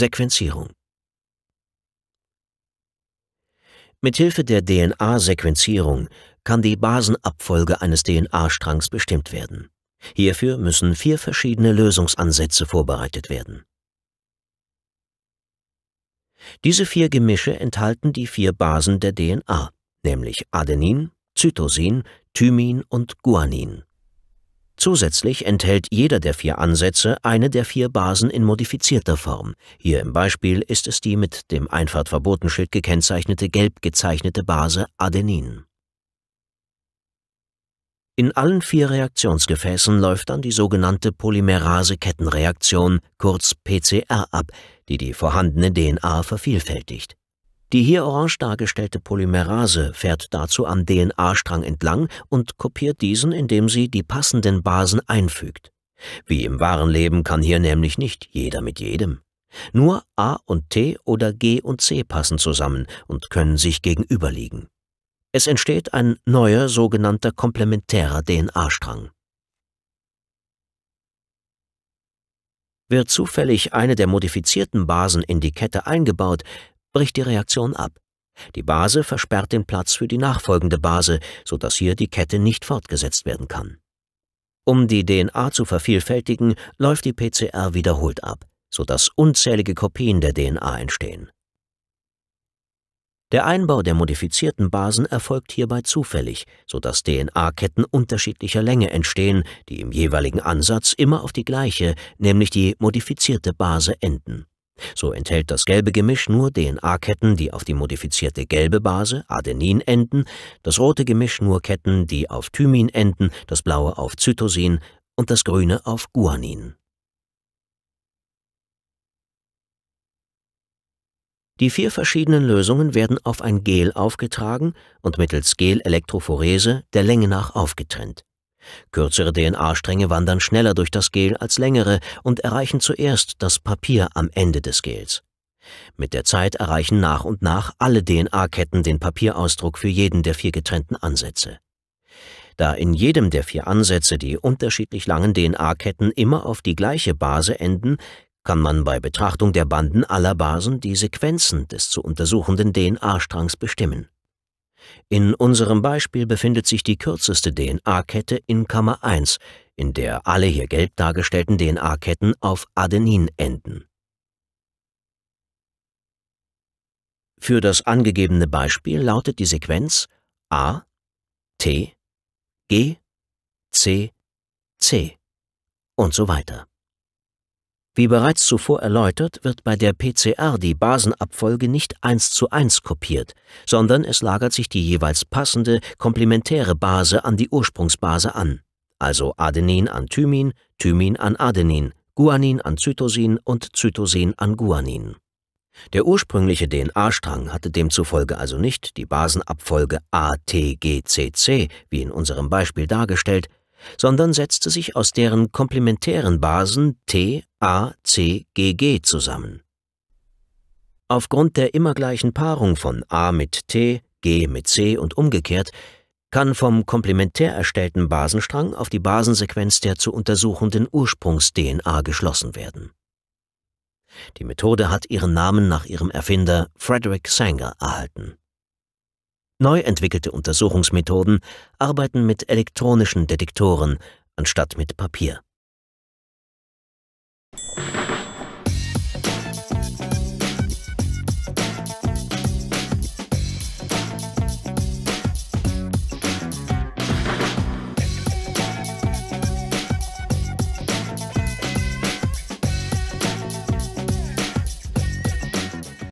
Sequenzierung Mithilfe der DNA-Sequenzierung kann die Basenabfolge eines DNA-Strangs bestimmt werden. Hierfür müssen vier verschiedene Lösungsansätze vorbereitet werden. Diese vier Gemische enthalten die vier Basen der DNA, nämlich Adenin, Zytosin, Thymin und Guanin. Zusätzlich enthält jeder der vier Ansätze eine der vier Basen in modifizierter Form. Hier im Beispiel ist es die mit dem Einfahrtverbotenschild gekennzeichnete gelb gezeichnete Base Adenin. In allen vier Reaktionsgefäßen läuft dann die sogenannte Polymerase-Kettenreaktion, kurz PCR, ab, die die vorhandene DNA vervielfältigt. Die hier orange dargestellte Polymerase fährt dazu am DNA-Strang entlang und kopiert diesen, indem sie die passenden Basen einfügt. Wie im wahren Leben kann hier nämlich nicht jeder mit jedem. Nur A und T oder G und C passen zusammen und können sich gegenüberliegen. Es entsteht ein neuer sogenannter komplementärer DNA-Strang. Wird zufällig eine der modifizierten Basen in die Kette eingebaut, bricht die Reaktion ab. Die Base versperrt den Platz für die nachfolgende Base, sodass hier die Kette nicht fortgesetzt werden kann. Um die DNA zu vervielfältigen, läuft die PCR wiederholt ab, sodass unzählige Kopien der DNA entstehen. Der Einbau der modifizierten Basen erfolgt hierbei zufällig, sodass DNA-Ketten unterschiedlicher Länge entstehen, die im jeweiligen Ansatz immer auf die gleiche, nämlich die modifizierte Base enden. So enthält das gelbe Gemisch nur DNA-Ketten, die auf die modifizierte gelbe Base, Adenin, enden, das rote Gemisch nur Ketten, die auf Thymin enden, das blaue auf Zytosin und das grüne auf Guanin. Die vier verschiedenen Lösungen werden auf ein Gel aufgetragen und mittels Gelelektrophorese der Länge nach aufgetrennt. Kürzere DNA-Stränge wandern schneller durch das Gel als längere und erreichen zuerst das Papier am Ende des Gels. Mit der Zeit erreichen nach und nach alle DNA-Ketten den Papierausdruck für jeden der vier getrennten Ansätze. Da in jedem der vier Ansätze die unterschiedlich langen DNA-Ketten immer auf die gleiche Base enden, kann man bei Betrachtung der Banden aller Basen die Sequenzen des zu untersuchenden DNA-Strangs bestimmen. In unserem Beispiel befindet sich die kürzeste DNA-Kette in Kammer 1, in der alle hier gelb dargestellten DNA-Ketten auf Adenin enden. Für das angegebene Beispiel lautet die Sequenz A, T, G, C, C und so weiter. Wie bereits zuvor erläutert, wird bei der PCR die Basenabfolge nicht eins zu eins kopiert, sondern es lagert sich die jeweils passende komplementäre Base an die Ursprungsbase an, also Adenin an Thymin, Thymin an Adenin, Guanin an Zytosin und Zytosin an Guanin. Der ursprüngliche DNA-Strang hatte demzufolge also nicht die Basenabfolge ATGCC, wie in unserem Beispiel dargestellt, sondern setzte sich aus deren komplementären Basen T, A, C, G, G zusammen. Aufgrund der immer gleichen Paarung von A mit T, G mit C und umgekehrt kann vom komplementär erstellten Basenstrang auf die Basensequenz der zu untersuchenden Ursprungs-DNA geschlossen werden. Die Methode hat ihren Namen nach ihrem Erfinder Frederick Sanger erhalten Neu entwickelte Untersuchungsmethoden arbeiten mit elektronischen Detektoren anstatt mit Papier.